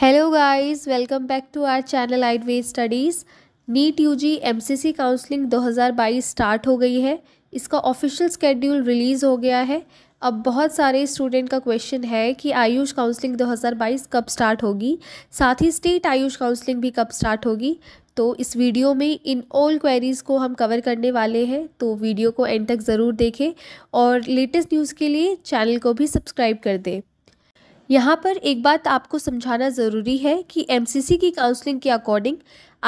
hello guys welcome back to our channel aid way studies NEET UG MCC counselling 2022 start हो गई है इसका official schedule release हो गया है अब बहुत सारे स्टूडेंट का क्वेश्चन है कि आयुष काउंसलिंग 2022 कब स्टार्ट होगी साथ ही स्टेट आयुष काउंसलिंग भी कब स्टार्ट होगी तो इस वीडियो में इन ऑल क्वेरीज़ को हम कवर करने वाले हैं तो वीडियो को एंड तक ज़रूर देखें और लेटेस्ट न्यूज़ के लिए चैनल को भी सब्सक्राइब कर दें यहाँ पर एक बात आपको समझाना ज़रूरी है कि एमसीसी की काउंसलिंग के अकॉर्डिंग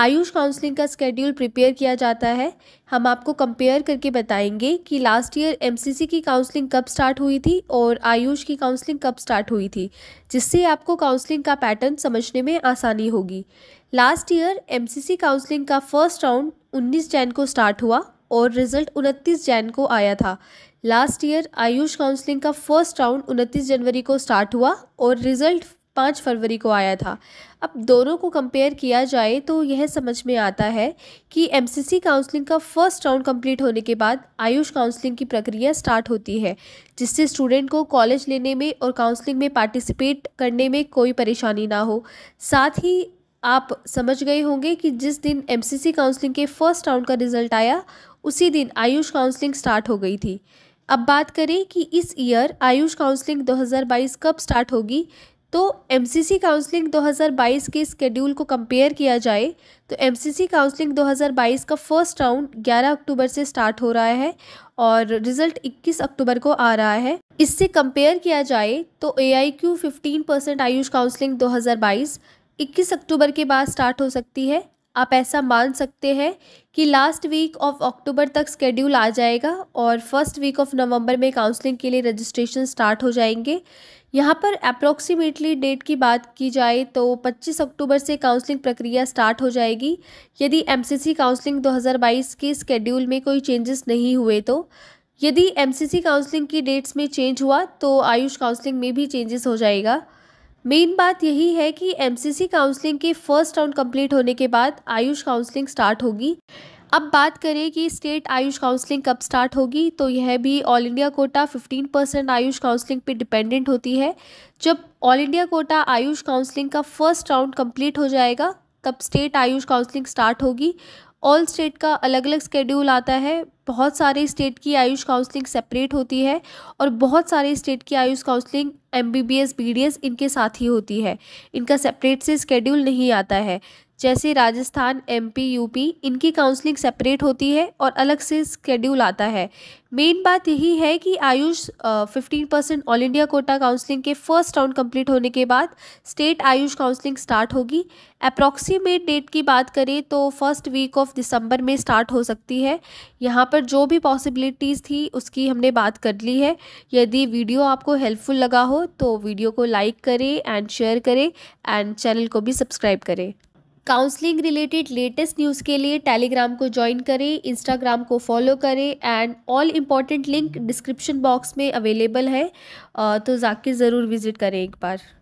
आयुष काउंसलिंग का स्केड्यूल प्रिपेयर किया जाता है हम आपको कंपेयर करके बताएंगे कि लास्ट ईयर एमसीसी की काउंसलिंग कब स्टार्ट हुई थी और आयुष की काउंसलिंग कब स्टार्ट हुई थी जिससे आपको काउंसलिंग का पैटर्न समझने में आसानी होगी लास्ट ईयर एम काउंसलिंग का फर्स्ट राउंड उन्नीस जैन को स्टार्ट हुआ और रिजल्ट उनतीस जैन को आया था लास्ट ईयर आयुष काउंसलिंग का फर्स्ट राउंड 29 जनवरी को स्टार्ट हुआ और रिजल्ट पाँच फरवरी को आया था अब दोनों को कंपेयर किया जाए तो यह समझ में आता है कि एम काउंसलिंग का फर्स्ट राउंड कंप्लीट होने के बाद आयुष काउंसलिंग की प्रक्रिया स्टार्ट होती है जिससे स्टूडेंट को कॉलेज लेने में और काउंसलिंग में पार्टिसिपेट करने में कोई परेशानी ना हो साथ ही आप समझ गए होंगे कि जिस दिन एम काउंसलिंग के फर्स्ट राउंड का रिजल्ट आया उसी दिन आयुष काउंसलिंग स्टार्ट हो गई थी अब बात करें कि इस ईयर आयुष काउंसलिंग 2022 कब स्टार्ट होगी तो एम काउंसलिंग 2022 के स्केड्यूल को कंपेयर किया जाए तो एम काउंसलिंग 2022 का फर्स्ट राउंड 11 अक्टूबर से स्टार्ट हो रहा है और रिजल्ट 21 अक्टूबर को आ रहा है इससे कंपेयर किया जाए तो A I Q fifteen percent AYUSH counselling 2022 21 October के बाद स्टार्ट हो सकती है आप ऐसा मान सकते हैं कि लास्ट वीक ऑफ अक्टूबर तक स्केड्यूल आ जाएगा और फर्स्ट वीक ऑफ नवंबर में काउंसलिंग के लिए रजिस्ट्रेशन स्टार्ट हो जाएंगे यहाँ पर अप्रोक्सीमेटली डेट की बात की जाए तो 25 अक्टूबर से काउंसलिंग प्रक्रिया स्टार्ट हो जाएगी यदि एम काउंसलिंग 2022 के स्केड्यूल में कोई चेंजेस नहीं हुए तो यदि एम काउंसलिंग की डेट्स में चेंज हुआ तो आयुष काउंसलिंग में भी चेंजेस हो जाएगा मेन बात यही है कि एमसीसी काउंसलिंग के फर्स्ट राउंड कंप्लीट होने के बाद आयुष काउंसलिंग स्टार्ट होगी अब बात करें कि स्टेट आयुष काउंसलिंग कब स्टार्ट होगी तो यह भी all India quota 15 percent AYUSH counselling पे डिपेंडेंट होती है जब all India quota AYUSH counselling का फर्स्ट राउंड कंप्लीट हो जाएगा तब स्टेट आयुष काउंसलिंग स्टार्ट होगी ऑल स्टेट का अलग अलग स्केड्यूल आता है बहुत सारे स्टेट की आयुष काउंसलिंग सेपरेट होती है और बहुत सारे स्टेट की AYUSH counselling M B B S B D S इनके साथ ही होती है इनका सेपरेट से स्केड्यूल नहीं आता है जैसे राजस्थान एमपी यूपी इनकी काउंसलिंग सेपरेट होती है और अलग से स्केड्यूल आता है मेन बात यही है कि AYUSH fifteen percent all India quota counselling के फर्स्ट राउंड कंप्लीट होने के बाद स्टेट आयुष काउंसलिंग स्टार्ट होगी अप्रॉक्सीमेट डेट की बात करें तो फर्स्ट वीक ऑफ दिसंबर में स्टार्ट हो सकती है यहाँ पर जो भी पॉसिबिलिटीज़ थी उसकी हमने बात कर ली है यदि वीडियो आपको हेल्पफुल लगा हो तो वीडियो को लाइक करें एंड शेयर करें एंड चैनल को भी सब्सक्राइब करें काउंसलिंग रिलेटेड लेटेस्ट न्यूज़ के लिए टेलीग्राम को ज्वाइन करें इंस्टाग्राम को फॉलो करें and all important link description box में अवेलेबल है तो जाके ज़रूर विज़िट करें एक बार